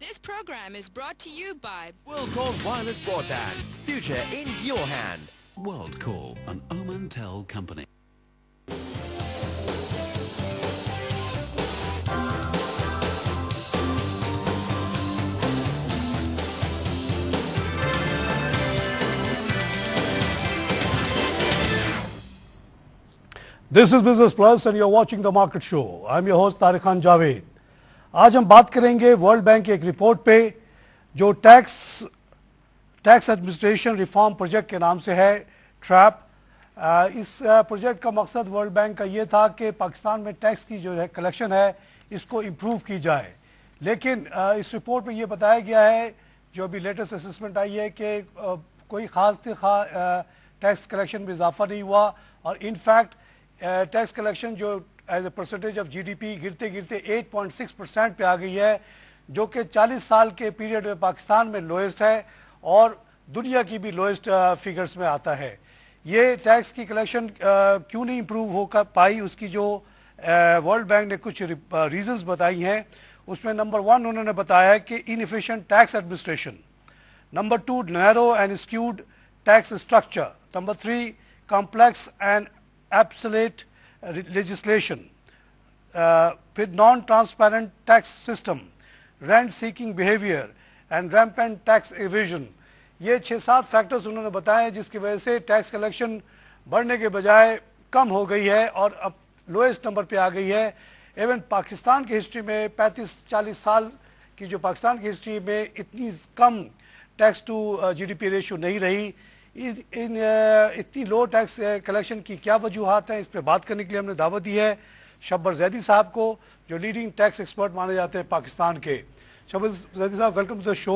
This program is brought to you by WorldCall Wireless Broadband. Future in your hand. WorldCall, an Omantel company. This is Business Plus and you're watching The Market Show. I'm your host Tariq Khan Javed. आज हम बात करेंगे world bank की एक report पे जो tax tax administration reform project के नाम से है ट्रैप इस प्रोजेक्ट का मकसद वर्ल्ड बैंक का ये था कि पाकिस्तान में टैक्स की जो है कलेक्शन है इसको इम्प्रूव की जाए लेकिन इस रिपोर्ट में ये बताया गया है जो अभी लेटेस्ट असमेंट आई है कि कोई ख़ास खा, टैक्स कलेक्शन में इजाफा नहीं हुआ और इनफैक्ट टैक्स कलेक्शन जो as a percentage of GDP गिरते गिरते 8.6 परसेंट पे आ गई है जो कि 40 साल के पीरियड में पाकिस्तान में लोएस्ट है और दुनिया की भी लोएस्ट फिगर्स uh, में आता है ये टैक्स की कलेक्शन uh, क्यों नहीं इम्प्रूव हो कर पाई उसकी जो वर्ल्ड uh, बैंक ने कुछ रीजंस बताई हैं उसमें नंबर वन उन्होंने बताया कि inefficient tax administration number two narrow and skewed tax structure number three complex and obsolete legislation, uh, non-transparent tax system, rent seeking behavior and rampant tax evasion. ये छः सात फैक्टर्स उन्होंने बताए हैं जिसकी वजह से टैक्स कलेक्शन बढ़ने के बजाय कम हो गई है और अब लोएस्ट नंबर पे आ गई है इवन पाकिस्तान की हिस्ट्री में 35-40 साल की जो पाकिस्तान की हिस्ट्री में इतनी कम टैक्स टू जीडीपी रेशियो नहीं रही इन इतनी लो टैक्स कलेक्शन की क्या वजूहत हैं इस पर बात करने के लिए हमने दावत दी है शब्बर जैदी साहब को जो लीडिंग टैक्स एक्सपर्ट माने जाते हैं पाकिस्तान के शब्बर जैदी साहब वेलकम टू द शो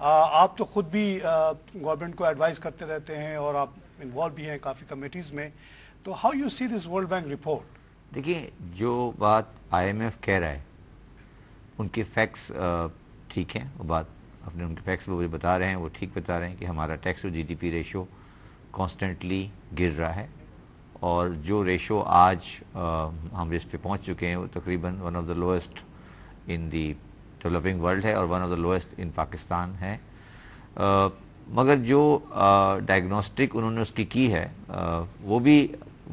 आप तो ख़ुद भी गवर्नमेंट को एडवाइस करते रहते हैं और आप इन्वॉल्व भी हैं काफ़ी कमेटीज़ में तो how you see this World Bank report देखिए जो बात आई कह रहा है उनके फैक्ट्स ठीक हैं वो बात अपने उनके फैक्स वो बता रहे हैं वो ठीक बता रहे हैं कि हमारा tax to D ratio constantly गिर रहा है और जो रेशो आज आ, हम इस पे पहुंच चुके हैं वो तकरीबन one of the lowest in the developing world है और one of the lowest in Pakistan है आ, मगर जो डायग्नोस्टिक उन्होंने उसकी की है आ, वो भी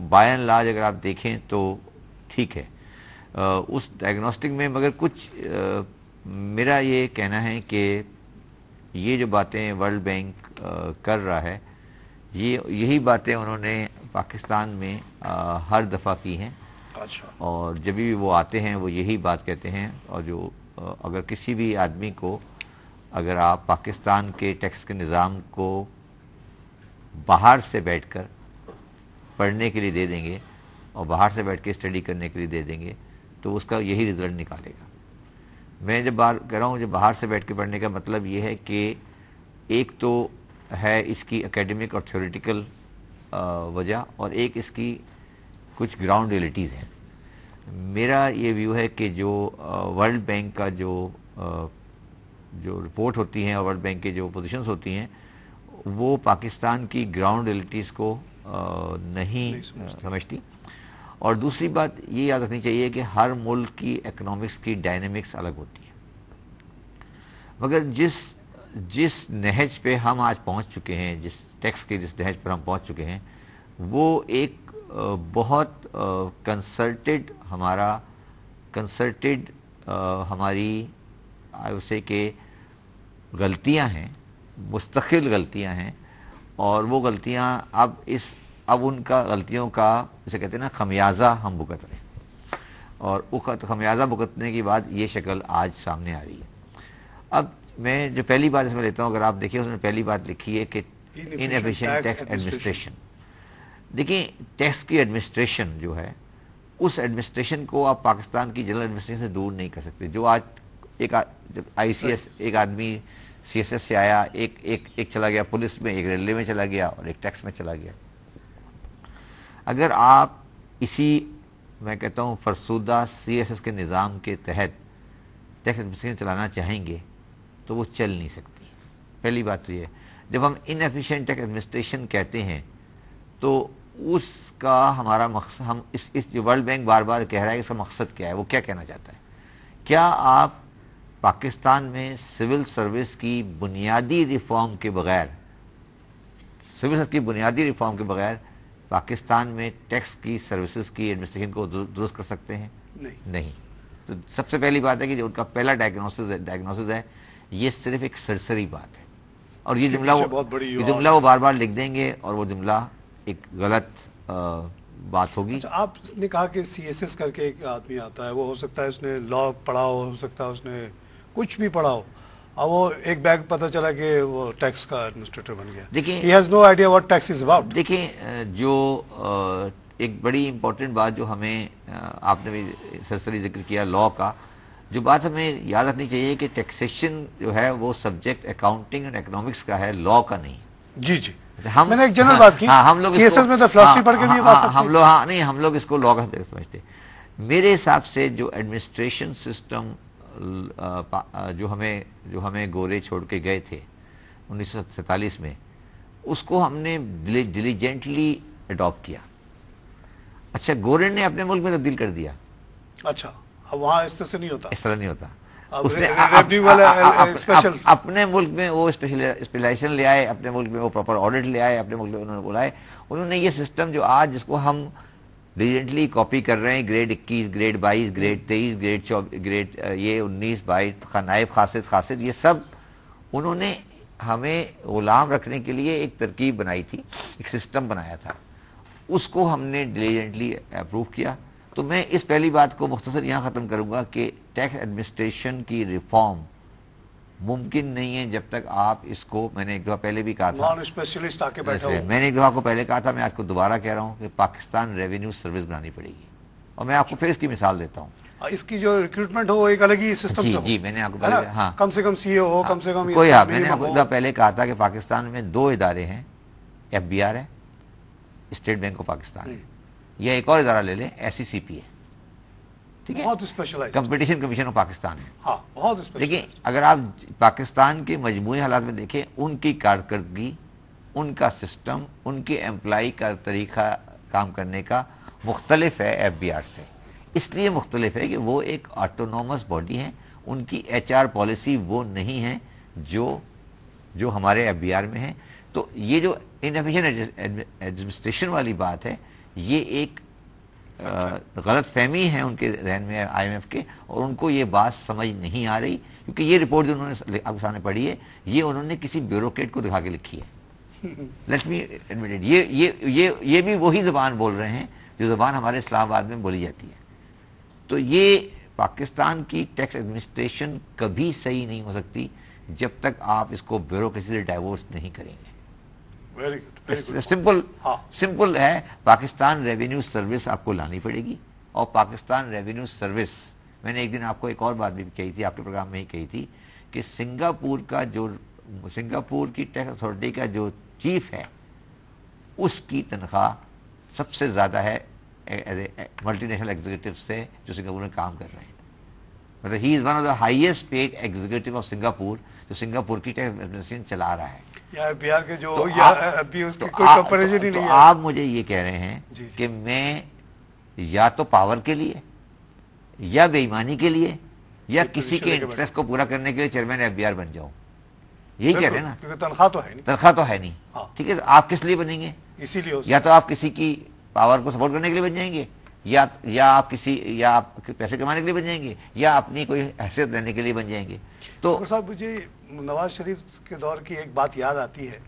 बाय एंड लार्ज अगर आप देखें तो ठीक है आ, उस डायग्नोस्टिक में मगर कुछ आ, मेरा ये कहना है कि ये जो बातें वर्ल्ड बैंक कर रहा है ये यही बातें उन्होंने पाकिस्तान में आ, हर दफ़ा की हैं अच्छा और जब भी वो आते हैं वो यही बात कहते हैं और जो अगर किसी भी आदमी को अगर आप पाकिस्तान के टैक्स के निज़ाम को बाहर से बैठकर पढ़ने के लिए दे देंगे और बाहर से बैठ के स्टडी करने के लिए दे देंगे तो उसका यही रिज़ल्ट निकालेगा मैं जब बार कह रहा हूँ जब बाहर से बैठ के पढ़ने का मतलब ये है कि एक तो है इसकी एकेडमिक और थ्योरेटिकल वजह और एक इसकी कुछ ग्राउंड रियलिटीज़ हैं मेरा ये व्यू है कि जो वर्ल्ड बैंक का जो आ, जो रिपोर्ट होती हैं और वर्ल्ड बैंक के जो पोजीशंस होती हैं वो पाकिस्तान की ग्राउंड रियलिटीज़ को आ, नहीं, नहीं समझती और दूसरी बात ये याद रखनी चाहिए कि हर मुल्क की इकोनॉमिक्स की डायनेमिक्स अलग होती है मगर जिस जिस नहज पे हम आज पहुंच चुके हैं जिस टैक्स के जिस नहज पर हम पहुंच चुके हैं वो एक बहुत कंसर्टेड हमारा कंसर्टेड हमारी आई उसे के गलतियां हैं मुस्तकिल गलतियां हैं और वो गलतियां अब इस अब उनका गलतियों का उसे कहते हैं ना खमियाजा हम भुगत रहे और उखत खमियाजा भुगतने के बाद ये शक्ल आज सामने आ रही है अब मैं जो पहली बात इसमें लेता हूँ अगर आप देखिए उसने पहली बात लिखी है कि इन एफिशेंट टैक्स एडमिनिस्ट्रेशन देखिए टैक्स की एडमिनिस्ट्रेशन जो है उस एडमिनिस्ट्रेशन को आप पाकिस्तान की जनरल एडमिनिस्ट्रेशन से दूर नहीं कर सकते जो आज एक आई सी एस एक आदमी सी एस एस से आया एक एक एक चला गया पुलिस में एक रेलवे में चला गया और एक टैक्स में चला गया अगर आप इसी मैं कहता हूँ फरसूदा सी एस एस के निज़ाम के तहत टैक्स एडमिनिस्ट्रेशन चलाना चाहेंगे तो वो चल नहीं सकती पहली बात तो ये जब हम इनफिशेंट टैक्स एडमिनिस्ट्रेशन कहते हैं तो उसका हमारा मकसद हम इस इस वर्ल्ड बैंक बार बार कह रहा है इसका मकसद क्या है वो क्या कहना चाहता है क्या आप पाकिस्तान में सिविल सर्विस की बुनियादी रिफॉर्म के बगैर सिविल सर्विस की बुनियादी रिफॉर्म के बगैर पाकिस्तान में टैक्स की सर्विसेज की एडमिनिस्ट्रेशन को दुरुस्त कर सकते हैं नहीं नहीं तो सबसे पहली बात है कि जो उनका पहला डायग्नोसिस डायग्नोसिस है ये सिर्फ एक सरसरी बात है और ये जुमला वो ये जुमला वो बार बार लिख देंगे और वो जुमला एक गलत बात होगी अच्छा, आपने कहा कि सी एस एस करके एक आदमी आता है वो हो सकता है उसने लॉ पढ़ा हो सकता है उसने कुछ भी पढ़ा हो अब वो एक बैग पता चला कि वो टैक्स का एडमिनिस्ट्रेटर बन गया देखिए he has no idea what tax is about देखिए जो एक बड़ी इंपॉर्टेंट बात जो हमें आपने भी सरसरी जिक्र किया लॉ का जो बात हमें याद रखनी चाहिए कि टैक्सेशन जो है वो सब्जेक्ट अकाउंटिंग एंड इकोनॉमिक्स का है लॉ का नहीं जी जी अच्छा, हम मैंने एक जनरल हाँ, बात की हाँ, हम लोग सीएसएस में तो फिलोसफी हाँ, पढ़ के भी हाँ, बात हम लोग हाँ नहीं हम लोग इसको लॉ का समझते मेरे हिसाब से जो एडमिनिस्ट्रेशन सिस्टम जो हमें जो हमें गोरे छोड़ के गए थे उन्नीस में उसको हमने डिलीजेंटली अडॉप्ट किया अच्छा गोरे ने अपने मुल्क में तब्दील कर दिया अच्छा अब वहाँ इस तरह से नहीं होता इस तरह नहीं होता उसने अपने मुल्क में वो स्पेशलाइजेशन ले आए अपने मुल्क में वो प्रॉपर ऑडिट ले आए अपने मुल्क में उन्होंने बुलाए उन्होंने ये सिस्टम जो आज जिसको हम डिजिटली कॉपी कर रहे हैं ग्रेड 21, ग्रेड 22, ग्रेड 23, ग्रेड चौबीस ग्रेड ये 19, बाईस नायब खासिद खासिद ये सब उन्होंने हमें ग़ुलाम रखने के लिए एक तरकीब बनाई थी एक सिस्टम बनाया था उसको हमने डिलीजेंटली अप्रूव किया तो मैं इस पहली बात को मुख्तर यहाँ ख़त्म करूँगा कि टैक्स एडमिनिस्ट्रेशन की रिफॉर्म मुमकिन नहीं है जब तक आप इसको मैंने एक दफा पहले भी कहा था स्पेशलिस्ट आके बैठे मैंने एक दफा को पहले कहा था मैं आज को दोबारा कह रहा हूँ कि पाकिस्तान रेवेन्यू सर्विस बनानी पड़ेगी और मैं आपको फिर इसकी मिसाल देता हूँ हाँ, इसकी जो रिक्रूटमेंट हो एक अलग ही सिस्टम जी, जी मैंने आपको पहले हाँ कम से कम सी e हो हाँ, कम से कम कोई हाँ मैंने आपको पहले कहा था कि पाकिस्तान में दो इदारे हैं एफ बी आर है स्टेट बैंक ऑफ पाकिस्तान है या एक और इदारा ले लें एस सी पी है ठीक है बहुत specialise Competition Commission of Pakistan है हाँ बहुत देखिए अगर आप पाकिस्तान के मजमू हालात में देखें उनकी कारकर्दगी उनका सिस्टम उनके एम्प्लाई का तरीका काम करने का मुख्तलफ है एफ बी आर से इसलिए मुख्तलिफ है कि वो एक ऑटोनोमस बॉडी है उनकी एच आर पॉलिसी वो नहीं है जो जो हमारे एफ बी आर में है तो ये जो इनफिशन एडमिनिस्ट्रेशन वाली बात है ये एक गलत फहमी है उनके जहन में एफ के और उनको ये बात समझ नहीं आ रही क्योंकि ये रिपोर्ट जो उन्होंने आपके सामने पढ़ी है ये उन्होंने किसी ब्यूरोक्रेट को दिखा के लिखी है लेट मी एडमिटेड ये ये ये ये भी वही जबान बोल रहे हैं जो जबान हमारे इस्लामाबाद में बोली जाती है तो ये पाकिस्तान की टैक्स एडमिनिस्ट्रेशन कभी सही नहीं हो सकती जब तक आप इसको ब्यूरोक्रेसी से डाइवोर्स नहीं करेंगे वेरी गुड सिंपल हाँ। सिंपल है पाकिस्तान रेवेन्यू सर्विस आपको लानी पड़ेगी और पाकिस्तान रेवेन्यू सर्विस मैंने एक दिन आपको एक और बात भी कही थी आपके प्रोग्राम में ही कही थी कि सिंगापुर का जो सिंगापुर की टैक्स अथॉरिटी का जो चीफ है उसकी तनख्वाह सबसे ज़्यादा है मल्टीनेशनल एग्जीक्यूटिव से जो सिंगापुर में काम कर रहे हैं मतलब he is one of the highest paid executive of Singapore जो सिंगापुर की टैक्स एडमिनिस्ट्रेशन चला रहा है बिहार के जो तो आप, अभी तो उसकी तो कोई कंपेरिजन तो, ही नहीं तो है आप मुझे ये कह रहे हैं कि मैं या तो पावर के लिए या बेईमानी के लिए या तो किसी के इंटरेस्ट को पूरा करने के लिए चेयरमैन एफ बन जाऊं यही कह रहे हैं ना क्योंकि तनख्वाह तो है नहीं तनख्वाह तो है नहीं हाँ। ठीक है तो आप किस लिए बनेंगे इसीलिए या तो आप किसी की पावर को सपोर्ट करने के लिए बन जाएंगे या या आप किसी या आप पैसे कमाने के लिए बन जाएंगे या अपनी कोई हैसियत देने के लिए बन जाएंगे तो साहब मुझे नवाज शरीफ के दौर की एक बात याद आती है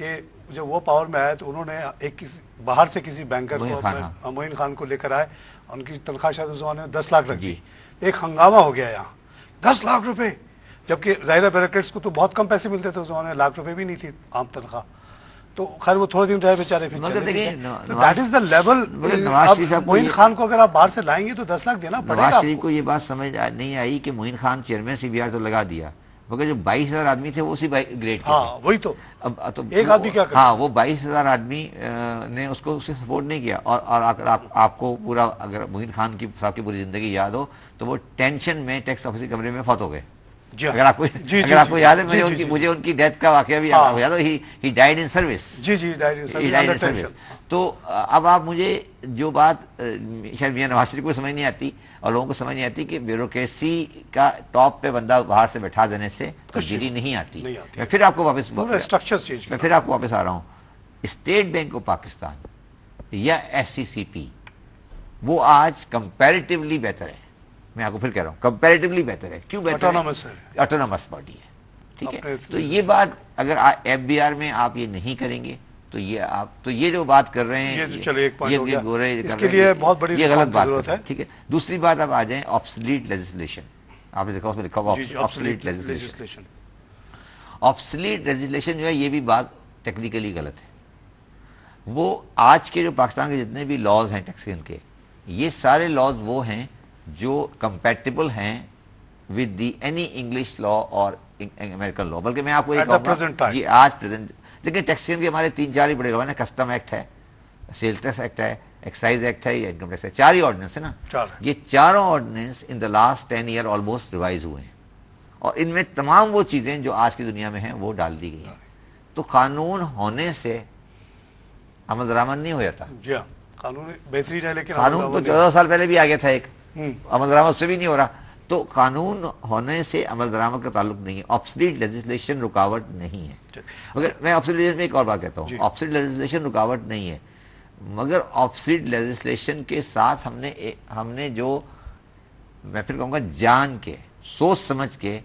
कि जब वो पावर में आया तो उन्होंने एक किसी बाहर से किसी बैंकर को हाँ। मोइन खान को लेकर आए उनकी तनख्वाह शायद उस जमाने में दस लाख रख दी एक हंगामा हो गया यहाँ दस लाख रुपये जबकि जाहिर ब्यूरोक्रेट्स को तो बहुत कम पैसे मिलते थे उस जमाने में लाख रुपए भी नहीं थी आम तनख्वाह तो खैर वो थोड़े दिन रहे बेचारे फिर that is the level Moin Khan को अगर आप बाहर से लाएंगे तो दस लाख देना पड़ेगा नवाज शरीफ को ये बात समझ नहीं आई कि Moin Khan chairman C B R तो लगा दिया मगर जो बाईस हजार आदमी थे वो उसी ग्रेड हाँ, वही तो अब तो एक आदमी क्या हाँ वो बाईस हजार आदमी ने उसको उसे सपोर्ट नहीं किया और और अगर आप आपको पूरा अगर मोइन खान की साहब की पूरी जिंदगी याद हो तो वो टेंशन में टैक्स ऑफिस के कमरे में फौत हो गए हाँ। अगर आपको जी अगर आपको याद है मुझे उनकी मुझे उनकी डेथ का वाक्य भी आपको याद he he died in service जी जी डाइड इन सर्विस तो अब आप मुझे जो बात शायद मियाँ नवाज शरीफ को समझ नहीं आती और लोगों को समझ नहीं आती कि ब्यूरोक्रेसी का टॉप पे बंदा बाहर से बैठा देने से तब्दीली नहीं आती मैं फिर आपको वापस स्ट्रक्चर चेंज मैं फिर आपको वापस आ रहा हूँ स्टेट बैंक ऑफ पाकिस्तान या एस वो आज कंपेरेटिवली बेहतर है मैं आपको फिर कह रहा हूँ कंपेरेटिवली बेहतर है क्यों बेहतर ऑटोनोमस बॉडी है ठीक है तो ये बात अगर एफ बी आर में आप ये नहीं करेंगे तो ये आप तो ये जो बात कर रहे हैं ये तो चले एक ये, ये गोरे इसके लिए बहुत बड़ी ये गलत बात है ठीक है दूसरी बात आप आ जाए ऑब्सलीट लेजिस्लेशन आपने देखा उसमें लिखा ऑब्सलीट लेजिस्लेशन ऑब्सलीट लेजिस्लेशन जो है ये भी बात टेक्निकली गलत है वो आज के जो पाकिस्तान के जितने भी लॉज हैं टैक्सीन के ये सारे लॉज वो हैं जो कंपेटेबल हैं with the any English law और अमेरिकन लॉ बल्कि मैं आपको एक जी आज प्रेजेंट लेकिन टैक्सेशन के हमारे तीन चार ही बड़े लॉ कस्टम एक्ट है सेल टैक्स एक्ट है एक्साइज एक्ट है या इनकम टैक्स है चार ही ऑर्डिनेंस है ना चार ये चारों ordinance in the last ten year almost revise हुए हैं और इनमें तमाम वो चीज़ें जो आज की दुनिया में हैं वो डाल दी गई हैं तो कानून होने से अमल दरामद नहीं हो जाता जी हाँ, कानून बेहतरीन है लेकिन कानून तो चौदह साल पहले भी आ गया था एक हम्म, अमल दरामद उससे भी नहीं हो रहा तो कानून होने से अमल दरामद का ताल्लुक नहीं है ऑप्सिड लेजिस्लेशन रुकावट नहीं है अगर मैं ऑप्सलीट में एक और बात कहता हूँ ऑप्सिड लेजिस्लेशन रुकावट नहीं है मगर ऑप्सिड लेजिस्लेशन के साथ हमने ए, हमने जो मैं फिर कहूँगा जान के सोच समझ के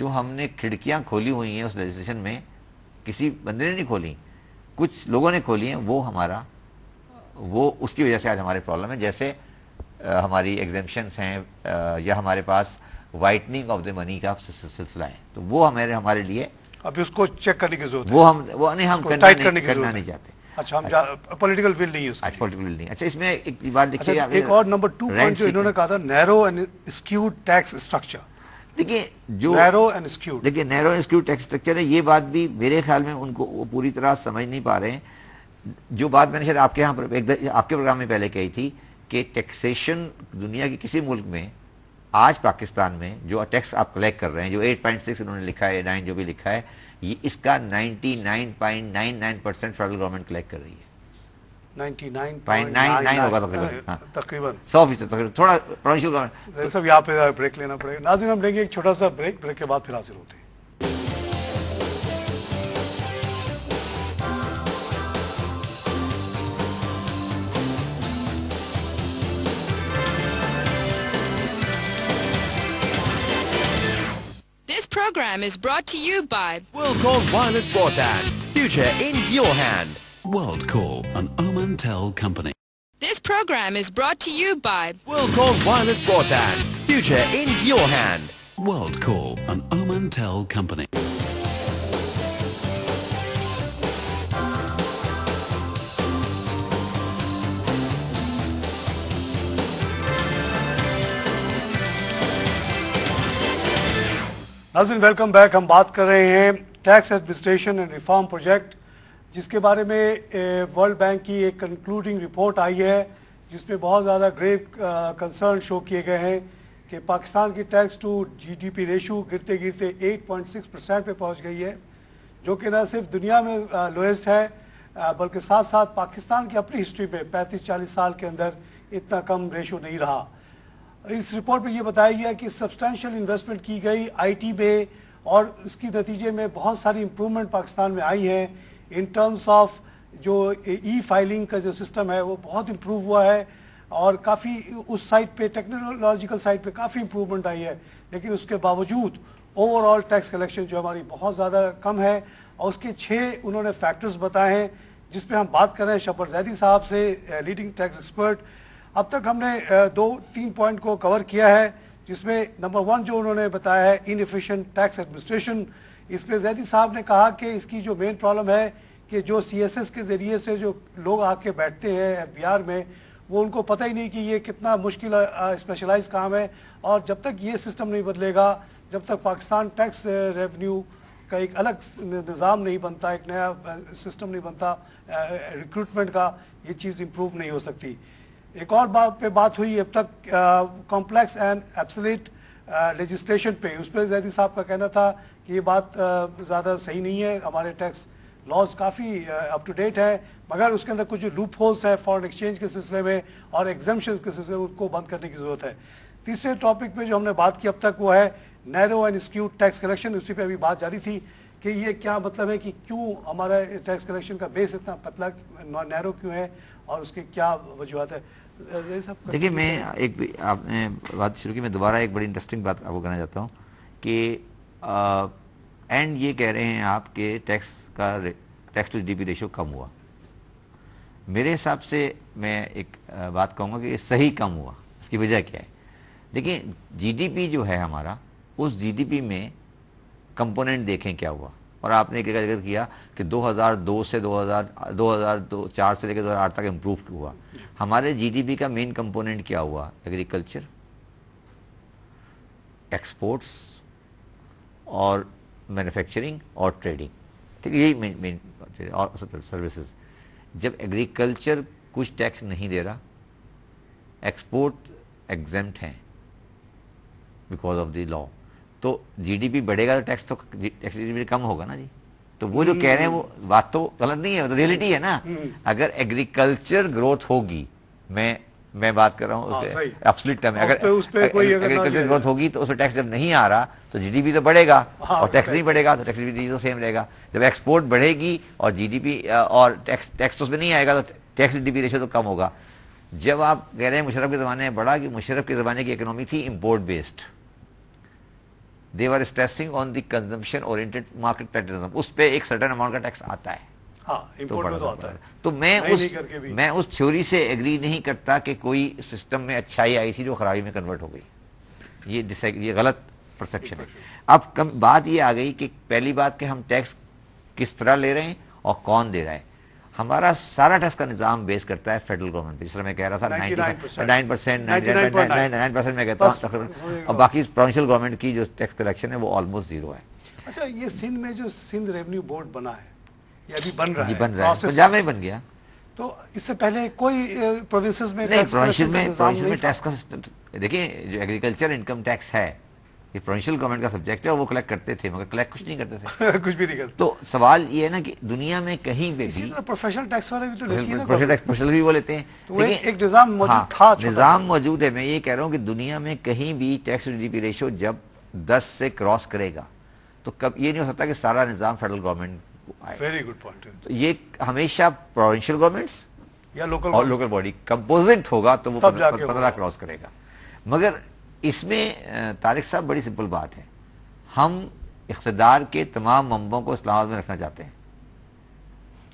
जो हमने खिड़कियाँ खोली हुई हैं उस लेजिस्लेशन में किसी बंदे ने नहीं खोली कुछ लोगों ने खोली हैं वो हमारा वो उसकी वजह से आज हमारे प्रॉब्लम है जैसे हमारी एग्जेम्पन्स हैं या हमारे पास वाइटनिंग ऑफ द मनी का सिलसिला है तो वो हमारे हमारे लिए अभी उसको चेक करने की जरूरत वो हम वो नहीं हम करना नहीं, करने करना नहीं चाहते अच्छा हम अच्छा, पॉलिटिकल नहीं है अच्छा, नहीं अच्छा इसमें एक बात अच्छा, देखिए अच्छा, एक और नंबर टू पॉइंट जो इन्होंने कहा था narrow and skew tax structure देखिए जो narrow and skew tax structure है ये बात भी मेरे ख्याल में उनको वो पूरी तरह समझ नहीं पा रहे जो बात मैंने शायद आपके यहाँ आपके प्रोग्राम में पहले कही थी कि टैक्सेशन दुनिया के किसी मुल्क में आज पाकिस्तान में जो टैक्स आप कलेक्ट कर रहे हैं जो 8.6 उन्होंने लिखा है नाइन जो भी लिखा है ये इसका 99.99 परसेंट फेडरल गवर्नमेंट कलेक्ट कर रही है 99.99 होगा तकरीबन हाँ। तकरीबन सौ फीसद थोड़ा प्रोविंशियल गवर्नमेंट सब यहाँ पे ब्रेक लेना पड़ेगा नाजिम हम लेंगे एक छोटा सा ब्रेक ब्रेक के बाद फिर हाजिर होते हैं program is brought to you by WorldCall Wireless Broadband. Future in your hand. WorldCall, an Omantel company. This program is brought to you by WorldCall Wireless Broadband. Future in your hand. WorldCall, an Omantel company. नाजिन welcome back हम बात कर रहे हैं tax administration and reform project जिसके बारे में world bank की एक कंक्लूडिंग रिपोर्ट आई है जिसमें बहुत ज़्यादा ग्रेव कंसर्न शो किए गए हैं कि पाकिस्तान की टैक्स टू जीडीपी रेशो गिरते गिरते 8.6 परसेंट पर पहुँच गई है जो कि न सिर्फ दुनिया में लोएस्ट है बल्कि साथ साथ पाकिस्तान की अपनी हिस्ट्री में पैंतीस चालीस साल के अंदर इतना कम रेशो नहीं रहा इस रिपोर्ट में ये बताया गया कि सब्सटैशियल इन्वेस्टमेंट की गई आईटी बे और उसकी नतीजे में बहुत सारी इम्प्रूवमेंट पाकिस्तान में आई हैं इन टर्म्स ऑफ जो ई फाइलिंग का जो सिस्टम है वो बहुत इम्प्रूव हुआ है और काफ़ी उस साइड पे टेक्नोलॉजिकल साइड पे काफ़ी इम्प्रूवमेंट आई है लेकिन उसके बावजूद ओवरऑल टैक्स कलेक्शन जो हमारी बहुत ज़्यादा कम है और उसके छः उन्होंने फैक्टर्स बताए हैं जिसपे हम बात कर रहे हैं शपर जैदी साहब से लीडिंग टैक्स एक्सपर्ट अब तक हमने दो तीन पॉइंट को कवर किया है जिसमें नंबर वन जो उन्होंने बताया है इनफिशेंट टैक्स एडमिनिस्ट्रेशन इस पर जैदी साहब ने कहा कि इसकी जो मेन प्रॉब्लम है कि जो सीएसएस के ज़रिए से जो लोग आके बैठते हैं एफबीआर में वो उनको पता ही नहीं कि ये कितना मुश्किल स्पेशलाइज काम है और जब तक ये सिस्टम नहीं बदलेगा जब तक पाकिस्तान टैक्स रेवन्यू का एक अलग निज़ाम नहीं बनता एक नया सिस्टम नहीं बनता रिक्रूटमेंट का ये चीज़ इम्प्रूव नहीं हो सकती एक और बात पे बात हुई अब तक कॉम्प्लेक्स एंड एब्सोल्यूट लेजिस्लेशन पे उस पर जैदी साहब का कहना था कि ये बात ज़्यादा सही नहीं है हमारे टैक्स लॉज काफ़ी अप टू डेट है मगर उसके अंदर कुछ जो लूप होल्स है फॉरन एक्सचेंज के सिलसिले में और एग्जामेशन के सिलसिले में उसको बंद करने की ज़रूरत है तीसरे टॉपिक पर जो हमने बात की अब तक वो है narrow and skew tax collection उसी पर अभी बात जारी थी कि ये क्या मतलब है कि क्यों हमारा टैक्स कलेक्शन का बेस इतना पतला नैरो क्यों है और उसके क्या वजूहत है देखिए मैं एक आपने बात शुरू की मैं दोबारा एक बड़ी इंटरेस्टिंग बात आपको कहना चाहता हूँ कि एंड ये कह रहे हैं आप कि टैक्स का टैक्स टू जीडीपी रेशियो कम हुआ मेरे हिसाब से मैं एक आ, बात कहूँगा कि सही कम हुआ इसकी वजह क्या है देखिए जीडीपी जो है हमारा उस जीडीपी में कंपोनेंट देखें क्या हुआ और आपने एक जिक्र किया कि 2002 से 2000 2004 से लेकर 2008 तक इम्प्रूव हुआ हमारे जीडीपी का मेन कंपोनेंट क्या हुआ एग्रीकल्चर एक्सपोर्ट्स और मैन्युफैक्चरिंग और ट्रेडिंग ठीक यही मेन मेन और सर्विसेज जब एग्रीकल्चर कुछ टैक्स नहीं दे रहा एक्सपोर्ट एग्जेम्प्ट हैं बिकॉज ऑफ द लॉ तो जीडीपी बढ़ेगा तो टैक्स तो टैक्स जीडीपी कम होगा ना जी तो वो जो हम्म। कह रहे हैं वो बात तो गलत नहीं है रियलिटी तो है ना हम्म। अगर एग्रीकल्चर ग्रोथ होगी मैं मैं बात कर रहा हूँ एब्सोल्यूट हाँ, टर्म अगर एग्रीकल्चर ग्रोथ होगी तो उसमें टैक्स जब नहीं आ रहा तो जीडीपी तो बढ़ेगा हाँ, और टैक्स नहीं बढ़ेगा तो टैक्स तो सेम रहेगा जब एक्सपोर्ट बढ़ेगी और जीडीपी और टैक्स टैक्स तो उसमें नहीं आएगा तो टैक्स जीडीपी रेशो तो कम होगा जब आप कह रहे हैं मुशरफ के ज़माने में बढ़ा कि मुशरफ के ज़माने की इकोनॉमी थी import based they were stressing on the consumption oriented market pattern उस पर एक सर्टन अमाउंट का टैक्स आता है हाँ, तो, तो, आता है। तो मैं उस मैं उस थ्योरी से एग्री नहीं करता कि कोई सिस्टम में अच्छाई आई थी जो खराबी में कन्वर्ट हो गई ये ये गलत परसेप्शन है अब कम बात ये आ गई कि पहली बात कि हम टैक्स किस तरह ले रहे हैं और कौन दे रहा है हमारा सारा टैक्स का निजाम बेस करता है फेडरल गवर्नमेंट जिस तरह मैं कह रहा था नाइन परसेंट नाइन परसेंट मैं कहता हूँ और तो। बाकी प्रोविंशियल गवर्नमेंट की जो टैक्स कलेक्शन है वो ऑलमोस्ट जीरो है अच्छा ये सिंध में जो सिंध रेवेन्यू बोर्ड बना है ये अभी बन रहा है बन रहा है पंजाब में बन गया तो इससे पहले कोई प्रोविंस में नहीं प्रोविंशियल में प्रोविंशियल में टैक्स का देखिए जो एग्रीकल्चर इनकम टैक्स है ये प्रोविंशियल गवर्नमेंट का सब्जेक्ट है वो कलेक्ट करते थे मगर कलेक्ट कुछ नहीं करते थे कुछ भी नहीं करते तो सवाल ये है ना कि दुनिया में कहीं पे भी प्रोफेशनल टैक्स वाले भी तो लेते हैं प्रोफेशनल टैक्स प्रोफेशनल भी वो लेते हैं तो लेकिन एक निज़ाम मौजूद हाँ, था निज़ाम मौजूद है मैं ये कह रहा हूँ कि दुनिया में कहीं भी टैक्स टू जीडीपी रेशियो जब दस से क्रॉस करेगा तो कब ये नहीं हो सकता कि सारा निज़ाम फेडरल गवर्नमेंट आए वेरी गुड पॉइंट ये हमेशा प्रोविंशियल गवर्नमेंट या लोकल और लोकल बॉडी कंपोजिट होगा तो वो पंद्रह क्रॉस करेगा मगर इसमें तारिक साहब बड़ी सिंपल बात है हम इकतदार के तमाम मंबों को इस्लामाबाद में रखना चाहते हैं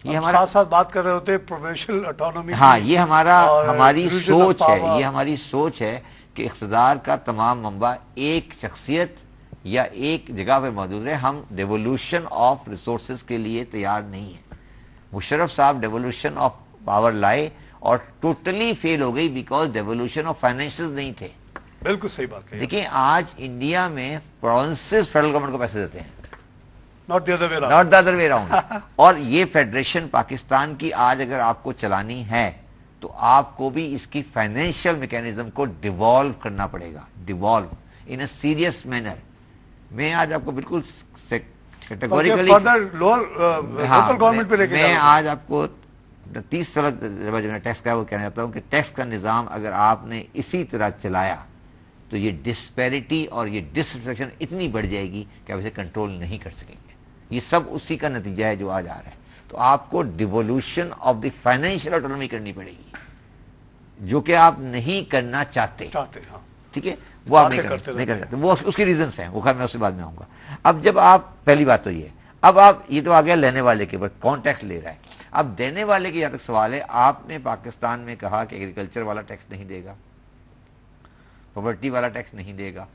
ये हमारा साथ साथ बात कर रहे होते हैं प्रोफेशनल ऑटोनॉमी हाँ ये हमारा हमारी सोच है ये हमारी सोच है कि इकतदार का तमाम मंबा एक शख्सियत या एक जगह पर मौजूद है हम डेवोल्यूशन ऑफ रिसोर्स के लिए तैयार नहीं है मुशरफ साहब डेवोल्यूशन ऑफ पावर लाए और टोटली फेल हो गई बिकॉज डेवोल्यूशन ऑफ फाइनेंशियल नहीं थे बिल्कुल सही बात देखिए आज इंडिया में प्रोविंसेस फेडरल गवर्नमेंट को पैसे देते हैं not the other way round और ये फेडरेशन पाकिस्तान की आज अगर आपको चलानी है तो आपको भी इसकी फाइनेंशियल मैकेनिज्म को डिवॉल्व करना पड़ेगा devolve in a serious manner मैं आज आपको बिल्कुल कैटेगोरिकली uh, हाँ, गवर्नमेंट पे लेके मैं आज आपको तीस साल जो टैक्स का वो कहना चाहता हूँ कि टैक्स का निज़ाम अगर आपने इसी तरह चलाया तो ये डिस्पेरिटी और ये डिसन इतनी बढ़ जाएगी कि आप इसे कंट्रोल नहीं कर सकेंगे ये सब उसी का नतीजा है जो आज आ रहा है तो आपको devolution of the financial autonomy करनी पड़ेगी जो कि आप नहीं करना चाहते चाहते हाँ। ठीक है वो आप नहीं, करते नहीं कर सकते वो उसकी रीजन है वो खैर मैं उसके बाद में आऊंगा अब जब आप पहली बात तो ये अब आप ये तो आ गया लेने वाले के ऊपर कॉन्टैक्ट ले रहा है अब देने वाले के यहां तक सवाल है आपने पाकिस्तान में कहा कि एग्रीकल्चर वाला टैक्स नहीं देगा प्रॉपर्टी वाला टैक्स नहीं देगा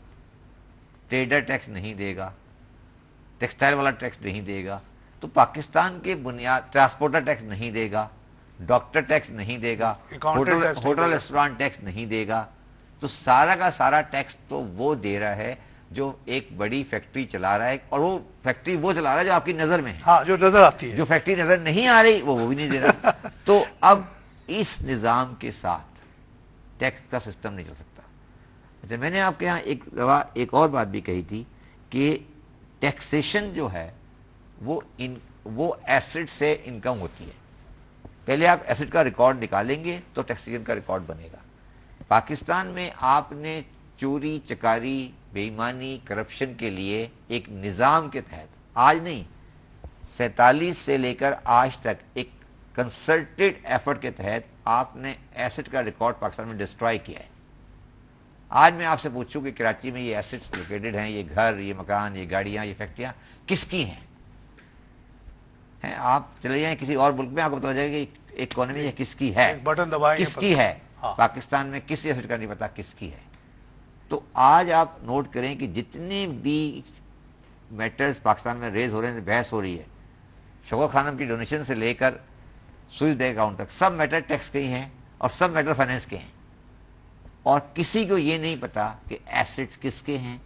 ट्रेडर टैक्स नहीं देगा टेक्सटाइल वाला टैक्स नहीं देगा तो पाकिस्तान के बुनियाद ट्रांसपोर्टर टैक्स नहीं देगा डॉक्टर टैक्स नहीं देगा होटल होटल रेस्टोरेंट टैक्स नहीं देगा तो सारा का सारा टैक्स तो वो दे रहा है जो एक बड़ी फैक्ट्री चला रहा है और वो फैक्ट्री वो चला रहा है जो आपकी नजर में है हाँ, जो नजर आती है जो फैक्ट्री नजर नहीं आ रही वो वो भी नहीं दे रहा तो अब इस निज़ाम के साथ टैक्स का सिस्टम नहीं चल सकता अच्छा मैंने आपके यहाँ एक दवा एक और बात भी कही थी कि टैक्सेशन जो है वो इन वो एसिड से इनकम होती है पहले आप एसिड का रिकॉर्ड निकालेंगे तो टैक्सेशन का रिकॉर्ड बनेगा पाकिस्तान में आपने चोरी चकारी बेईमानी करप्शन के लिए एक निज़ाम के तहत आज नहीं सैतालीस से लेकर आज तक एक कंसल्टेड एफर्ट के तहत आपने एसिड का रिकॉर्ड पाकिस्तान में डिस्ट्रॉय किया है आज मैं आपसे पूछूं कि कराची में ये एसेट्स लोकेटेड हैं ये घर ये मकान ये गाड़ियां ये फैक्ट्रियां किसकी हैं है, आप चले जाए किसी और मुल्क में आपको पता जाएगा इकोनॉमी एक किसकी है बटन दबाए किसकी है हाँ। पाकिस्तान में किस एसेट का नहीं पता किसकी है तो आज आप नोट करें कि जितने भी मैटर्स पाकिस्तान में रेज हो रहे हैं बहस हो रही है शोक खानम की डोनेशन से लेकर स्विच डे अकाउंट तक सब मैटर टैक्स के ही हैं और सब मैटर फाइनेंस के हैं और किसी को यह नहीं पता कि एसिड्स किसके हैं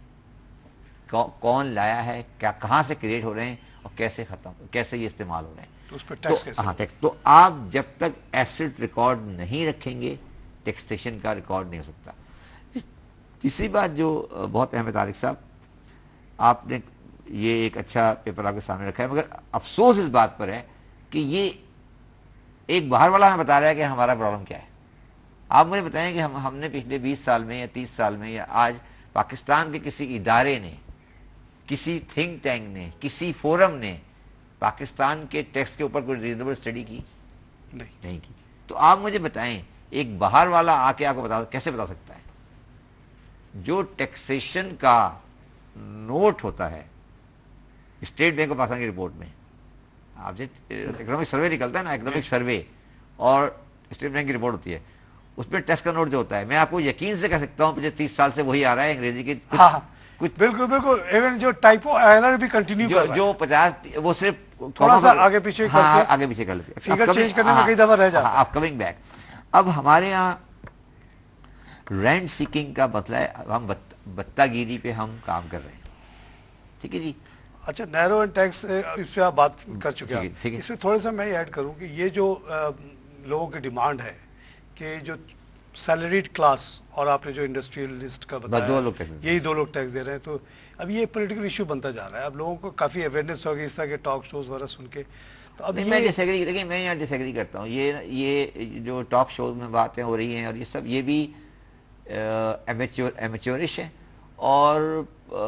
कौ, कौन लाया है क्या कहां से क्रिएट हो रहे हैं और कैसे खत्म कैसे ये इस्तेमाल हो रहे हैं तो उस पर तो, हाँ टैक्स तो आप जब तक एसिड रिकॉर्ड नहीं रखेंगे टैक्सेशन का रिकॉर्ड नहीं हो सकता तीसरी बात जो बहुत अहम तारिक साहब आपने ये एक अच्छा पेपर आपके सामने रखा है मगर अफसोस इस बात पर है कि ये एक बाहर वाला हमें बता रहा है कि हमारा प्रॉब्लम क्या है आप मुझे बताएं कि हम हमने पिछले 20 साल में या 30 साल में या आज पाकिस्तान के किसी इदारे ने किसी थिंक टैंक ने किसी फोरम ने पाकिस्तान के टैक्स के ऊपर कोई रीजनेबल स्टडी की नहीं नहीं की तो आप मुझे बताएं एक बाहर वाला आके आपको बता कैसे बता सकता है जो टैक्सेशन का नोट होता है स्टेट बैंक ऑफ पाकिस्तान की रिपोर्ट में आप जो इकोनॉमिक सर्वे निकलता है ना इकोनॉमिक सर्वे और स्टेट बैंक की रिपोर्ट होती है उसमें टेस्ट का नोट जो होता है मैं आपको यकीन से कह सकता हूँ पिछले तीस साल से वही आ रहा है अंग्रेजी की कुछ, हाँ, हाँ, कुछ बिल्कुल बिल्कुल इवन जो टाइपो एरर भी कंटिन्यू जो, जो पचास वो सिर्फ थोड़ा सा आगे पीछे हाँ, करके, आगे पीछे कर लेते फिगर चेंज करने में हाँ, कई दफा रह जाता है कमिंग हाँ, बैक अब हमारे यहाँ रेंट सीकिंग का मतलब है हम बत्तागिरी पे हम काम कर रहे हैं ठीक है जी अच्छा नैरो एंड टैक्स इस पर आप बात कर चुके हैं इसमें थोड़ा सा मैं ऐड करूं कि ये जो लोगों की डिमांड है कि जो सैलरीड क्लास और आपने जो इंडस्ट्रियलिस्ट का बताया दो लोग यही दो लोग टैक्स दे रहे हैं तो अब ये पॉलिटिकल इशू बनता जा रहा है अब लोगों को काफ़ी अवेयरनेस होगी इस तरह के टॉक शोज वगैरह सुन के तो अब मैं डिसग्री देखिए मैं यहाँ डिसग्री करता हूँ ये ये जो टॉक शोज में बातें हो रही हैं और ये सब ये भी एमेच्योरिश है और आ,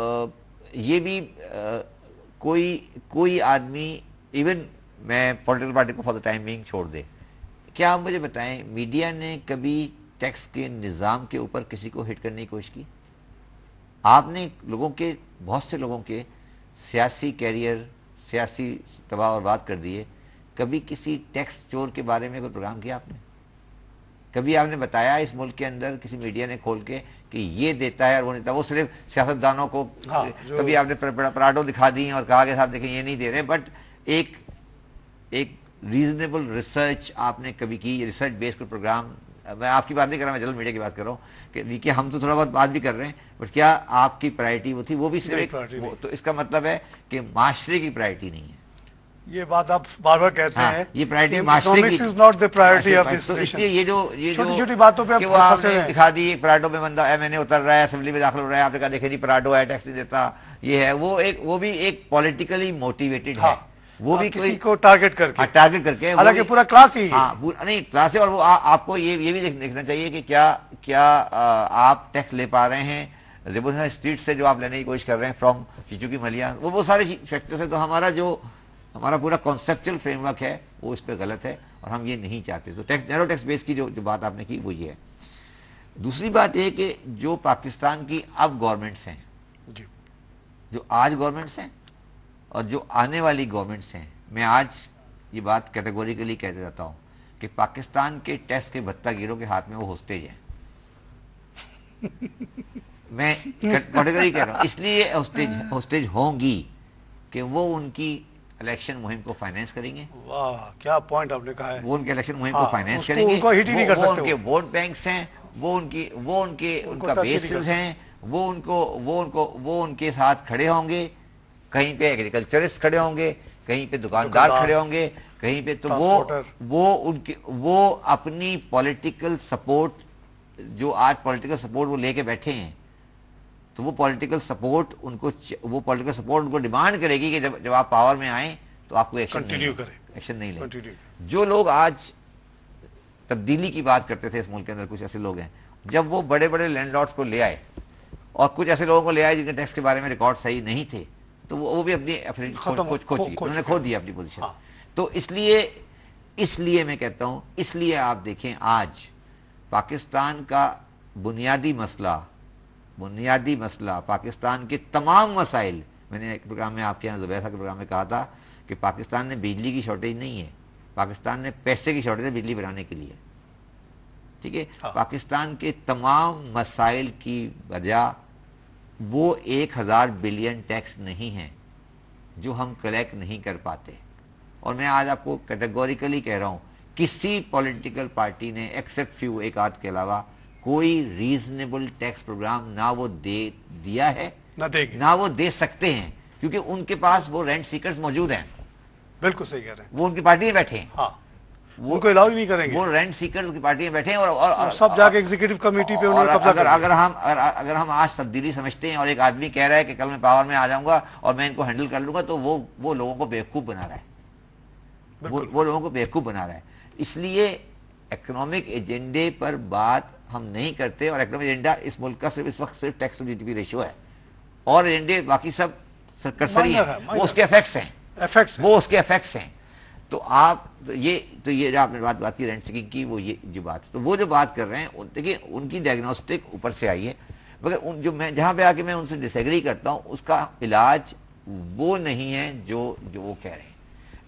ये भी आ, कोई कोई आदमी इवन मैं पॉलिटिकल पार्टी को फॉर द टाइम बिंग छोड़ दे क्या आप मुझे बताएं मीडिया ने कभी टैक्स के निज़ाम के ऊपर किसी को हिट करने की कोशिश की आपने लोगों के बहुत से लोगों के सियासी कैरियर सियासी तबाह और बात कर दिए कभी किसी टैक्स चोर के बारे में कोई प्रोग्राम किया आपने कभी आपने बताया इस मुल्क के अंदर किसी मीडिया ने खोल के कि ये देता है और वो नहीं देता वो सिर्फ सियासतदानों को हाँ, कभी आपने पराडो दिखा दी और कहा कि साहब देखें ये नहीं दे रहे बट एक एक रीजनेबल रिसर्च आपने कभी की रिसर्च बेस्ड कोई प्रोग्राम मैं आपकी बात नहीं कर रहा मैं जनरल मीडिया की बात कर रहा हूँ कि, कि हम तो थोड़ा बहुत बात भी कर रहे हैं बट क्या आपकी प्रायोरिटी वो थी वो भी सिर्फ तो इसका मतलब है कि माशरे की प्रायोरिटी नहीं है ये बात आप बार बार कहते हाँ, हैं ये प्रायोरिटी की is not the priority of this इसलिए ये जो ये छोटी छोटी बातों पे आपने दिखा दी एक पराडो में बंदा एम ए उतर रहा है असेंबली में दाखिल हो रहा है आपने कहा देखे जी पराडो है टैक्स नहीं देता ये है वो एक वो भी एक पॉलिटिकली मोटिवेटेड है हाँ। वो भी किसी को टारगेट करके टारगेट हाँ, करके हालांकि पूरा क्लास ही हाँ नहीं क्लास है और वो आ, आपको ये ये भी देखना चाहिए कि क्या क्या आ, आप टैक्स ले पा रहे हैं रेबुलसन स्ट्रीट से जो आप लेने की कोशिश कर रहे हैं फ्रॉम चीचू की मलिया वो वो सारे फैक्टर्स हैं तो हमारा जो हमारा पूरा कॉन्सेप्चुअल फ्रेमवर्क है वो इस पर गलत है और हम ये नहीं चाहते तो टैक्स नैरो टैक्स बेस की जो जो बात आपने की वो ये है दूसरी बात ये कि जो पाकिस्तान की अब गवर्नमेंट्स हैं जो आज गवर्नमेंट्स हैं और जो आने वाली गवर्नमेंट्स हैं मैं आज ये बात कैटेगोरिकली कह देता हूँ कि पाकिस्तान के टेस्ट के भत्तागिरों के हाथ में वो होस्टेज है मैं कैटेगोरी कह रहा हूँ इसलिए होस्टेज होस्टेज होंगी कि वो उनकी इलेक्शन मुहिम को फाइनेंस करेंगे वाह क्या पॉइंट आपने कहा है वो उनके इलेक्शन मुहिम को फाइनेंस हाँ, करेंगे उनको हिट ही नहीं कर सकते उनके वोट बैंक्स हैं वो उनकी वो उनके उनका बेसिस हैं वो उनको वो उनको वो उनके साथ खड़े होंगे कहीं पे एग्रीकल्चरिस्ट खड़े होंगे कहीं पे दुकानदार खड़े होंगे कहीं पे तो वो वो उनके वो अपनी पॉलिटिकल सपोर्ट जो आज पॉलिटिकल सपोर्ट वो लेके बैठे हैं तो वो पॉलिटिकल सपोर्ट उनको वो पॉलिटिकल सपोर्ट उनको डिमांड करेगी कि जब जब आप पावर में आए तो आपको एक्शन नहीं एक्शन नहीं लें जो लोग आज तब्दीली की बात करते थे इस मुल्क के अंदर कुछ ऐसे लोग हैं जब वो बड़े बड़े लैंडलॉर्ड्स को ले आए और कुछ ऐसे लोगों को ले आए जिनके टैक्स के बारे में रिकॉर्ड सही नहीं थे तो वो, वो भी अपनी उन्होंने खो दिया अपनी पोजिशन हाँ। तो इसलिए इसलिए मैं कहता हूं इसलिए आप देखें आज पाकिस्तान का बुनियादी मसला बुनियादी मसला पाकिस्तान के तमाम मसाइल मैंने एक प्रोग्राम में आपके यहाँ जुबैसा के प्रोग्राम में कहा था कि पाकिस्तान ने बिजली की शॉर्टेज नहीं है पाकिस्तान ने पैसे की शॉर्टेज है बिजली बनाने के लिए ठीक है हाँ। पाकिस्तान के तमाम मसाइल की वजह वो एक हज़ार बिलियन टैक्स नहीं है जो हम कलेक्ट नहीं कर पाते और मैं आज आपको कैटेगोरिकली कह रहा हूं किसी पॉलिटिकल पार्टी ने एक्सेप्ट फ्यू एक आध के अलावा कोई रीजनेबल टैक्स प्रोग्राम ना वो दे दिया है ना ना वो दे सकते हैं क्योंकि उनके पास वो रेंट सीकर मौजूद हैं बिल्कुल सही कह रहे हैं वो उनकी पार्टी में बैठे हैं हाँ वो उनको अलाउ ही नहीं करेंगे वो रेंट सीकर की पार्टी में बैठे हैं और, और, और सब जाके एग्जीक्यूटिव कमेटी पे उन्होंने कब्जा अगर अगर हम अगर, अगर हम आज तब्दीली समझते हैं और एक आदमी कह रहा है कि कल मैं पावर में आ जाऊंगा और मैं इनको हैंडल कर लूंगा तो वो वो लोगों को बेवकूफ़ बना रहा है वो, वो लोगों को बेवकूफ़ बना रहा है इसलिए इकोनॉमिक एजेंडे पर बात हम नहीं करते और इकोनॉमिक एजेंडा इस मुल्क का सिर्फ इस वक्त सिर्फ टैक्स टू जीडीपी रेशियो है और एजेंडे बाकी सब सरकार वो उसके इफेक्ट्स हैं वो उसके इफेक्ट्स हैं तो आप तो ये तो ये जो आपने बात बात की रेंट सिकिंग की वो ये जो बात तो वो जो बात कर रहे हैं उन, देखिए उनकी डायग्नोस्टिक ऊपर से आई है मगर उन जो मैं जहाँ पे आके मैं उनसे डिसएग्री करता हूँ उसका इलाज वो नहीं है जो जो वो कह रहे हैं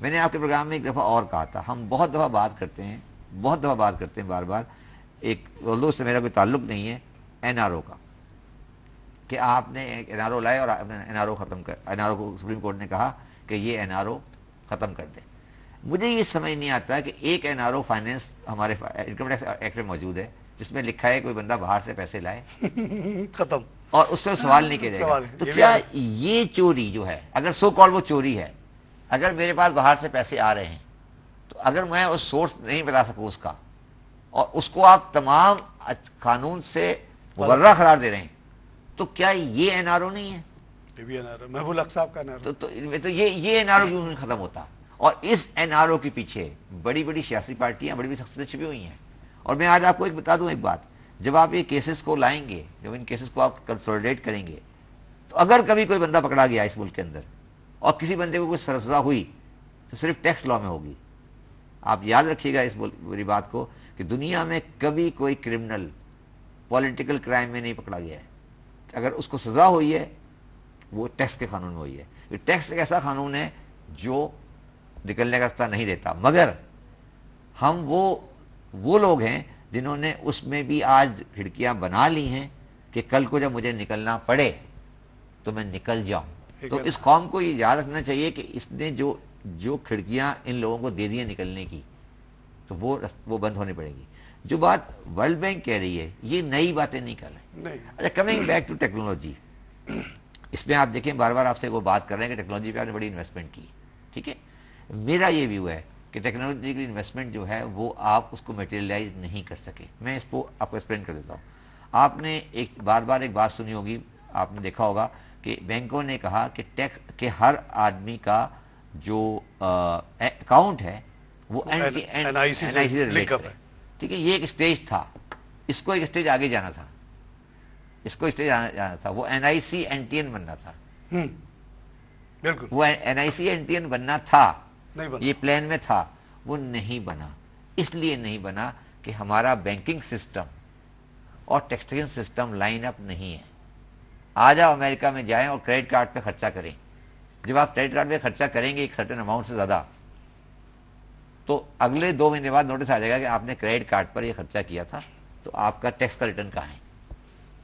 मैंने आपके प्रोग्राम में एक दफ़ा और कहा था हम बहुत दफ़ा बात करते हैं बहुत दफ़ा बात करते हैं बार बार एक दोस्तों से मेरा कोई ताल्लुक नहीं है एन का कि आपने एक एन लाए और एन खत्म कर एन को सुप्रीम कोर्ट ने कहा कि ये एन खत्म कर दें मुझे ये समझ नहीं आता कि एक एन आर ओ फाइनेंस हमारे इनकम टैक्स एक्ट में मौजूद है जिसमें लिखा है कोई बंदा बाहर से पैसे लाए खत्म और उससे सवाल नहीं किया जाएगा तो क्या ये चोरी जो है अगर सो कॉल वो चोरी है अगर मेरे पास बाहर से पैसे आ रहे हैं तो अगर मैं उस सोर्स नहीं बता सकूँ उसका और उसको आप तमाम कानून से मुबर्रा करार दे रहे हैं तो क्या ये एनआरओ नहीं है महबूल साहब का एनआरओ तो, तो, तो ये ये एनआरओ क्यों खत्म होता और इस एनआरओ के पीछे बड़ी बड़ी सियासी पार्टियां बड़ी बड़ी शख्सियतें छिपी हुई हैं और मैं आज आपको एक बता दूं एक बात जब आप ये केसेस को लाएंगे जब इन केसेस को आप कंसोलिडेट करेंगे तो अगर कभी कोई बंदा पकड़ा गया इस मुल्क के अंदर और किसी बंदे को कोई सरसदा हुई तो सिर्फ टैक्स लॉ में होगी आप याद रखिएगा इस बुरी बात को कि दुनिया में कभी कोई क्रिमिनल पॉलिटिकल क्राइम में नहीं पकड़ा गया है अगर उसको सज़ा हुई है वो टैक्स के कानून में हुई है टैक्स एक ऐसा कानून है जो निकलने का रास्ता नहीं देता मगर हम वो वो लोग हैं जिन्होंने उसमें भी आज खिड़कियां बना ली हैं कि कल को जब मुझे निकलना पड़े तो मैं निकल जाऊं तो इस कौम को ये याद रखना चाहिए कि इसने जो जो खिड़कियां इन लोगों को दे दी है निकलने की तो वो वो बंद होनी पड़ेगी जो बात वर्ल्ड बैंक कह रही है ये नई बातें नहीं कर रहे अच्छा कमिंग बैक टू टेक्नोलॉजी इसमें आप देखें बार बार आपसे वो बात कर रहे हैं कि टेक्नोलॉजी पे आपने बड़ी इन्वेस्टमेंट की ठीक है मेरा ये व्यू है कि टेक्नोलॉजिकल इन्वेस्टमेंट जो है वो आप उसको मटेरियलाइज नहीं कर सके मैं इसको आपको एक्सप्लेन कर देता हूँ आपने एक बार बार एक बात सुनी होगी आपने देखा होगा कि बैंकों ने कहा कि टैक्स के हर आदमी का जो अकाउंट है वो एन, एन, है ठीक है ये एक स्टेज था इसको एक स्टेज आगे जाना था इसको स्टेज जाना था वो एनआईसी एनटीएन बनना था हम्म, बिल्कुल वो एन आई सी बनना था नहीं बना। ये प्लान में था वो नहीं बना इसलिए नहीं बना कि हमारा बैंकिंग सिस्टम और टेक्सटाइल सिस्टम लाइन अप नहीं है आज आप अमेरिका में जाएं और क्रेडिट कार्ड पे खर्चा करें जब आप क्रेडिट कार्ड पे खर्चा करेंगे एक सर्टन अमाउंट से ज़्यादा तो अगले दो महीने बाद नोटिस आ जाएगा कि आपने क्रेडिट कार्ड पर यह खर्चा किया था तो आपका टैक्स का रिटर्न कहाँ है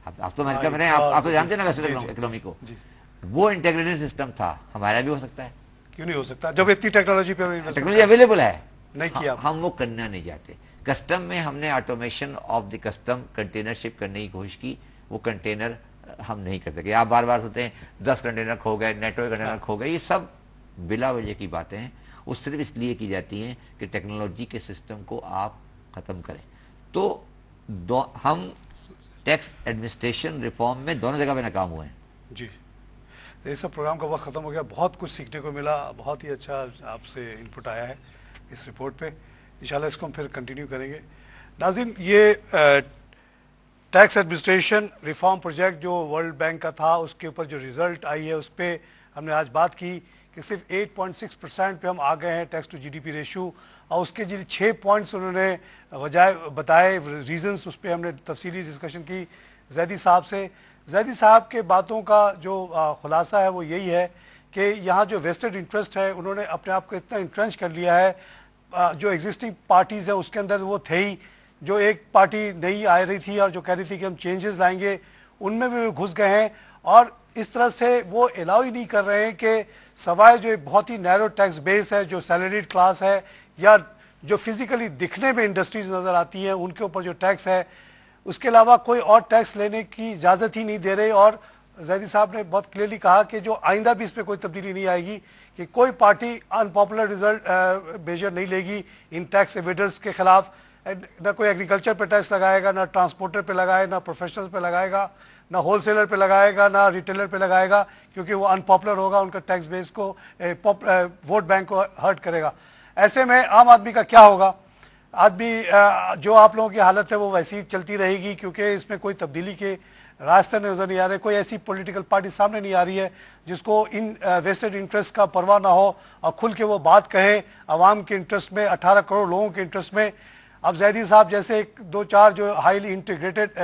आप, आप तो हाँ, अमेरिका में रहे आप, आप तो जानते ना इकोनॉमी को वो इंटेग्रेटेड सिस्टम था हमारा भी हो सकता है क्यों नहीं हो सकता जब इतनी टेक्नोलॉजी पे टेक्नोलॉजी अवेलेबल है नहीं हाँ, किया हम वो करना नहीं चाहते कस्टम में हमने automation of the custom container ship करने की कोशिश की वो कंटेनर हम नहीं कर सके आप बार बार सोते हैं दस कंटेनर खो गए नेटवर्क कंटेनर हाँ। खो गए ये सब बिला वजह की बातें हैं वो सिर्फ इसलिए की जाती हैं कि टेक्नोलॉजी के सिस्टम को आप ख़त्म करें तो हम टैक्स एडमिनिस्ट्रेशन रिफॉर्म में दोनों जगह पे नाकाम हुए हैं जी ये तो सब प्रोग्राम का वक्त ख़त्म हो गया बहुत कुछ सीखने को मिला बहुत ही अच्छा आपसे इनपुट आया है इस रिपोर्ट पे इंशाल्लाह इसको हम फिर कंटिन्यू करेंगे नाजिन ये टैक्स एडमिनिस्ट्रेशन रिफॉर्म प्रोजेक्ट जो वर्ल्ड बैंक का था उसके ऊपर जो रिज़ल्ट आई है उस पर हमने आज बात की कि सिर्फ 8.6 परसेंट पर हम आ गए हैं टैक्स टू जीडीपी रेशो और उसके जिन छः पॉइंट्स उन्होंने वजाय बताए रीजंस उस पर हमने तफसीली डिस्कशन की जैदी साहब से जैदी साहब के बातों का जो खुलासा है वो यही है कि यहाँ जो वेस्टेड इंटरेस्ट है उन्होंने अपने आप को इतना इंट्रेंच कर लिया है जो एग्जिस्टिंग पार्टीज़ हैं उसके अंदर वो थे ही जो एक पार्टी नहीं आ रही थी और जो कह रही थी कि हम चेंजेस लाएंगे उनमें भी घुस गए हैं और इस तरह से वो अलाउ ही नहीं कर रहे हैं कि सवाए जो एक बहुत ही नैरो टैक्स बेस है जो सैलरीड क्लास है या जो फिज़िकली दिखने में इंडस्ट्रीज नज़र आती हैं उनके ऊपर जो टैक्स है उसके अलावा कोई और टैक्स लेने की इजाज़त ही नहीं दे रहे और जैदी साहब ने बहुत क्लियरली कहा कि जो आइंदा भी इस पर कोई तब्दीली नहीं आएगी कि कोई पार्टी अनपॉपुलर रिजल्ट मेजर नहीं लेगी इन टैक्स एवेडर्स के खिलाफ ना कोई एग्रीकल्चर पर टैक्स लगाएगा ना ट्रांसपोर्टर पर लगाए ना प्रोफेशनल पर लगाएगा ना होलसेलर पे लगाएगा ना रिटेलर पे लगाएगा क्योंकि वो अनपॉपुलर होगा उनका टैक्स बेस को वोट बैंक को हर्ट करेगा ऐसे में आम आदमी का क्या होगा आदमी जो आप लोगों की हालत है वो वैसी ही चलती रहेगी क्योंकि इसमें कोई तब्दीली के रास्ते नज़र नहीं आ रहे कोई ऐसी पॉलिटिकल पार्टी सामने नहीं आ रही है जिसको इन वेस्टेड इंटरेस्ट का परवाह ना हो और खुल के वो बात कहे अवाम के इंटरेस्ट में 18 करोड़ लोगों के इंटरेस्ट में अब जैदी साहब जैसे एक दो चार जो हाईली इंटीग्रेटेड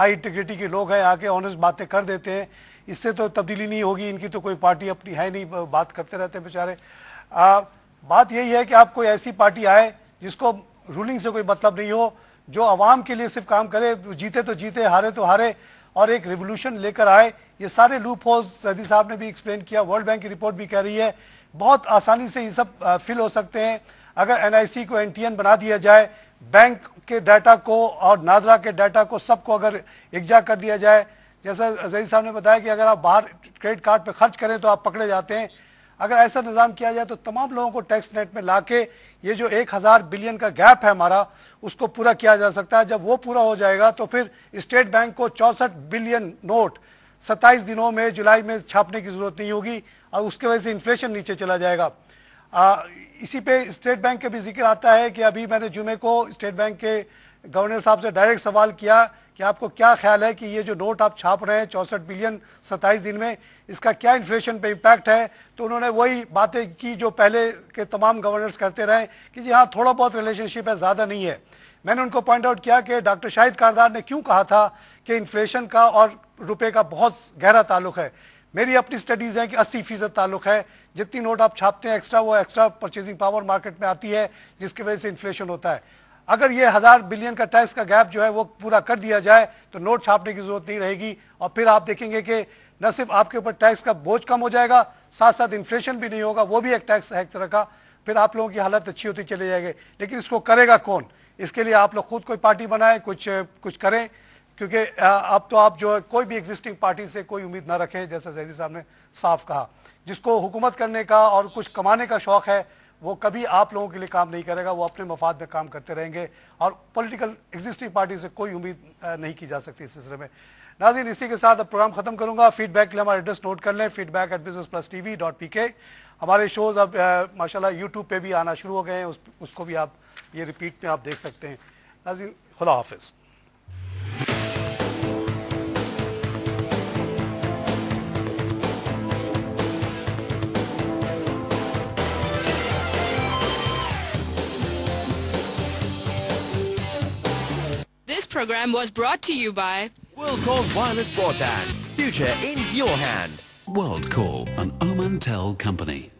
हाई इंटीग्रिटी के लोग हैं आके ऑनेस्ट बातें कर देते हैं इससे तो तब्दीली नहीं होगी इनकी तो कोई पार्टी अपनी है नहीं बात करते रहते हैं बेचारे बात यही है कि आप कोई ऐसी पार्टी आए जिसको रूलिंग से कोई मतलब नहीं हो जो आवाम के लिए सिर्फ काम करे जीते तो जीते हारे तो हारे और एक रिवोल्यूशन लेकर आए ये सारे लूप होल्स सदी साहब ने भी एक्सप्लेन किया वर्ल्ड बैंक की रिपोर्ट भी कह रही है बहुत आसानी से ये सब फिल हो सकते हैं अगर एन को एन बना दिया जाए बैंक के डाटा को और नादरा के डाटा को सबको अगर एकजा कर दिया जाए जैसा जही साहब ने बताया कि अगर आप बाहर क्रेडिट कार्ड पर खर्च करें तो आप पकड़े जाते हैं अगर ऐसा निज़ाम किया जाए तो तमाम लोगों को टैक्स नेट में ला के ये जो एक हज़ार बिलियन का गैप है हमारा उसको पूरा किया जा सकता है जब वो पूरा हो जाएगा तो फिर स्टेट बैंक को चौंसठ बिलियन नोट सत्ताईस दिनों में जुलाई में छापने की ज़रूरत नहीं होगी और उसके वजह से इन्फ्लेशन नीचे चला जाएगा आ, इसी पे स्टेट बैंक का भी जिक्र आता है कि अभी मैंने जुमे को स्टेट बैंक के गवर्नर साहब से डायरेक्ट सवाल किया कि आपको क्या ख्याल है कि ये जो नोट आप छाप रहे हैं चौंसठ बिलियन सत्ताईस दिन में इसका क्या इन्फ्लेशन पे इम्पैक्ट है तो उन्होंने वही बातें की जो पहले के तमाम गवर्नर्स करते रहे कि जी हाँ थोड़ा बहुत रिलेशनशिप है ज़्यादा नहीं है मैंने उनको पॉइंट आउट किया कि डॉक्टर शाहिद कारदार ने क्यों कहा था कि इन्फ्लेशन का और रुपये का बहुत गहरा ताल्लुक है मेरी अपनी स्टडीज़ हैं कि अस्सी फीसद ताल्लुक है जितनी नोट आप छापते हैं एक्स्ट्रा वो एक्स्ट्रा परचेजिंग पावर मार्केट में आती है जिसकी वजह से इन्फ्लेशन होता है अगर ये हज़ार बिलियन का टैक्स का गैप जो है वो पूरा कर दिया जाए तो नोट छापने की ज़रूरत नहीं रहेगी और फिर आप देखेंगे कि न सिर्फ आपके ऊपर टैक्स का बोझ कम हो जाएगा साथ साथ इन्फ्लेशन भी नहीं होगा वो भी एक टैक्स है एक तरह का फिर आप लोगों की हालत अच्छी होती चले जाएगी लेकिन इसको करेगा कौन इसके लिए आप लोग खुद कोई पार्टी बनाए कुछ कुछ करें क्योंकि अब तो आप जो है कोई भी एग्जिस्टिंग पार्टी से कोई उम्मीद ना रखें जैसा जैदी साहब ने साफ कहा जिसको हुकूमत करने का और कुछ कमाने का शौक़ है वो कभी आप लोगों के लिए काम नहीं करेगा वो अपने मफाद में काम करते रहेंगे और पॉलिटिकल एग्जिस्टिंग पार्टी से कोई उम्मीद नहीं की जा सकती इस सिलसिले में नाजिन इसी के साथ अब प्रोग्राम खत्म करूंगा फीडबैक के लिए हमारा एड्रेस नोट कर लें feedback at business plus T V dot P K हमारे शोज़ अब माशाल्लाह यूट्यूब पे भी आना शुरू हो गए हैं उस, उसको भी आप ये रिपीट में आप देख सकते हैं नाजिन खुदा हाफिज़ This program was brought to you by WorldCall Wireless Broadband. Future in your hand. WorldCall, an Omantel company.